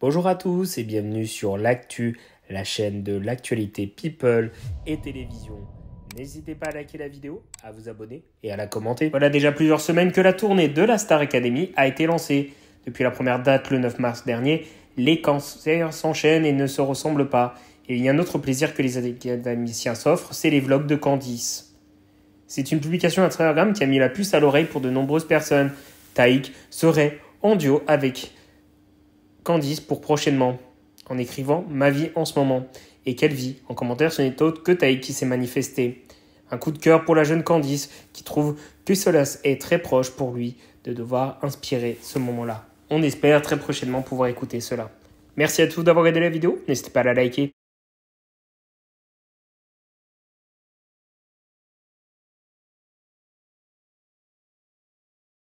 Bonjour à tous et bienvenue sur l'actu, la chaîne de l'actualité people et télévision. N'hésitez pas à liker la vidéo, à vous abonner et à la commenter. Voilà déjà plusieurs semaines que la tournée de la Star Academy a été lancée. Depuis la première date, le 9 mars dernier, les cancers s'enchaînent et ne se ressemblent pas. Et il y a un autre plaisir que les académiciens s'offrent, c'est les vlogs de Candice. C'est une publication Instagram qui a mis la puce à l'oreille pour de nombreuses personnes. Taïk serait en duo avec Candice pour prochainement en écrivant ma vie en ce moment et quelle vie en commentaire ce n'est autre que Taïk qui s'est manifesté. Un coup de cœur pour la jeune Candice qui trouve que cela est très proche pour lui de devoir inspirer ce moment-là. On espère très prochainement pouvoir écouter cela. Merci à tous d'avoir regardé la vidéo, n'hésitez pas à la liker